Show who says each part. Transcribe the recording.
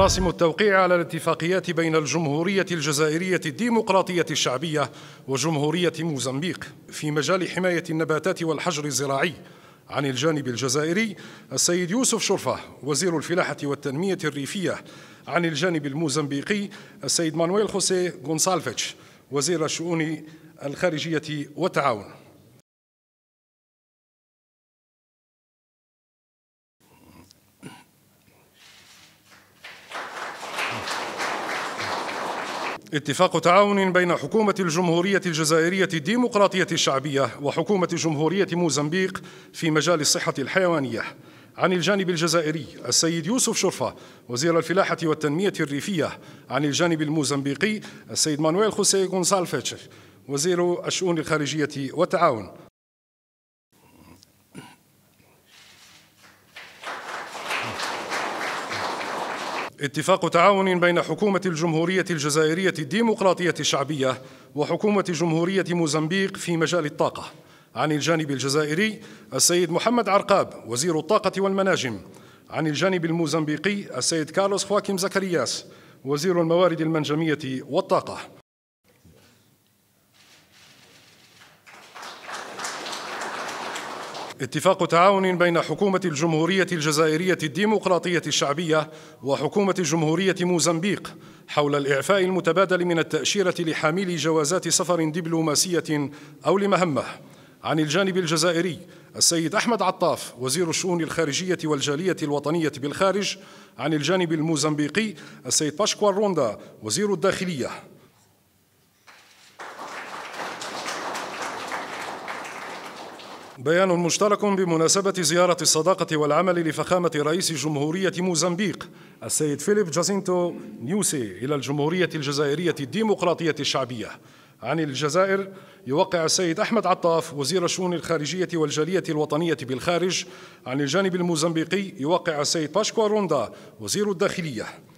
Speaker 1: مراسم التوقيع على الاتفاقيات بين الجمهورية الجزائرية الديمقراطية الشعبية وجمهورية موزمبيق في مجال حماية النباتات والحجر الزراعي عن الجانب الجزائري السيد يوسف شرفة وزير الفلاحة والتنمية الريفية عن الجانب الموزمبيقي السيد مانويل خوسيه غونسالفيتش وزير الشؤون الخارجية والتعاون اتفاق تعاون بين حكومة الجمهورية الجزائرية الديمقراطية الشعبية وحكومة جمهورية موزمبيق في مجال الصحة الحيوانية عن الجانب الجزائري السيد يوسف شرفة وزير الفلاحة والتنمية الريفية عن الجانب الموزمبيقي السيد مانويل خوسيه غونسالفيتش وزير الشؤون الخارجية والتعاون اتفاق تعاون بين حكومة الجمهورية الجزائرية الديمقراطية الشعبية وحكومة جمهورية موزمبيق في مجال الطاقة عن الجانب الجزائري السيد محمد عرقاب وزير الطاقة والمناجم عن الجانب الموزمبيقي السيد كارلوس خواكيم زكرياس وزير الموارد المنجمية والطاقة اتفاق تعاون بين حكومة الجمهورية الجزائرية الديمقراطية الشعبية وحكومة جمهورية موزمبيق حول الإعفاء المتبادل من التأشيرة لحاملي جوازات سفر دبلوماسية أو لمهمة عن الجانب الجزائري السيد أحمد عطاف وزير الشؤون الخارجية والجالية الوطنية بالخارج عن الجانب الموزمبيقي السيد باشكوار روندا وزير الداخلية بيان مشترك بمناسبة زيارة الصداقة والعمل لفخامة رئيس جمهورية موزمبيق السيد فيليب جاسينتو نيوسي إلى الجمهورية الجزائرية الديمقراطية الشعبية عن الجزائر يوقع السيد أحمد عطاف وزير الشؤون الخارجية والجالية الوطنية بالخارج عن الجانب الموزمبيقي يوقع السيد باشكو روندا وزير الداخلية